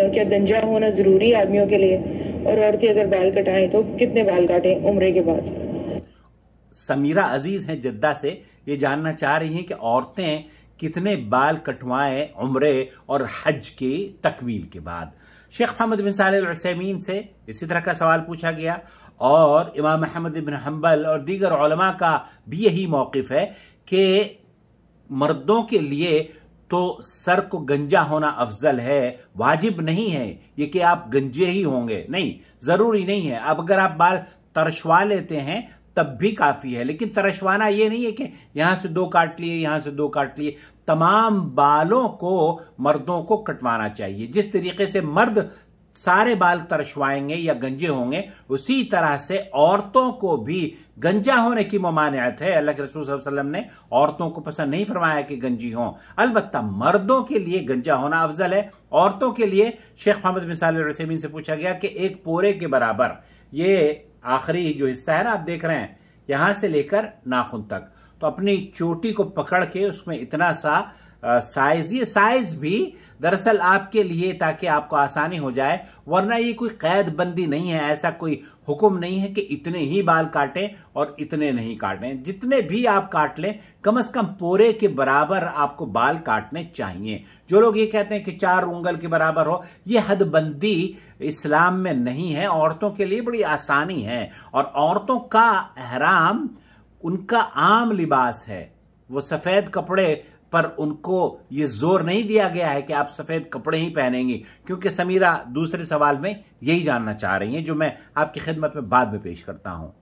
اور کیا گنجا ہونا ضروری آدمیوں کے لیے اور عورتیں اگر بال کٹائیں تو کتنے بال کاٹیں عمرے کے بعد سمیرہ عزیز ہیں جدہ سے یہ جاننا چاہ رہی ہیں کہ عورتیں کتنے بال کٹوائیں عمرے اور حج کی تکمیل کے بعد شیخ حمد بن صالح العسیمین سے اسی طرح کا سوال پوچھا گیا اور امام محمد بن حنبل اور دیگر علماء کا بھی یہی موقف ہے کہ مردوں کے لیے تو سر کو گنجا ہونا افضل ہے واجب نہیں ہے یہ کہ آپ گنجے ہی ہوں گے نہیں ضروری نہیں ہے اب اگر آپ بال ترشوا لیتے ہیں تب بھی کافی ہے لیکن ترشوانا یہ نہیں ہے کہ یہاں سے دو کاٹ لیے یہاں سے دو کاٹ لیے تمام بالوں کو مردوں کو کٹوانا چاہیے جس طریقے سے مرد سارے بال ترشوائیں گے یا گنجے ہوں گے اسی طرح سے عورتوں کو بھی گنجا ہونے کی ممانعت ہے اللہ کے رسول صلی اللہ علیہ وسلم نے عورتوں کو پسند نہیں فرمایا کہ گنجی ہوں البتہ مردوں کے لیے گنجا ہونا افضل ہے عورتوں کے لیے شیخ محمد بن بصالین سے پوچھا گیا کہ ایک پورے کے برابر یہ آخری جو حصہ ہے نا آپ دیکھ رہے ہیں یہاں سے لے کر ناخن تک تو اپنی چوٹی کو پکڑ کے اس میں اتنا سا سائز یہ سائز بھی دراصل آپ کے لیے تاکہ آپ کو آسانی ہو جائے ورنہ یہ کوئی قید بندی نہیں ہے ایسا کوئی حکم نہیں ہے کہ اتنے ہی بال کاٹیں اور اتنے نہیں کاٹیں جتنے بھی آپ کاٹ لیں کم از کم پورے کے برابر آپ کو بال کاٹنے چاہیے جو لوگ یہ کہتے ہیں کہ چار انگل کے برابر ہو یہ حد بندی اسلام میں نہیں ہے عورتوں کے لیے بڑی آسانی ہے اور عورتوں کا احرام ان کا عام لباس ہے وہ سفید کپڑے پر ان کو یہ زور نہیں دیا گیا ہے کہ آپ سفید کپڑے ہی پہنیں گے کیونکہ سمیرہ دوسرے سوال میں یہی جاننا چاہ رہی ہیں جو میں آپ کی خدمت میں بعد میں پیش کرتا ہوں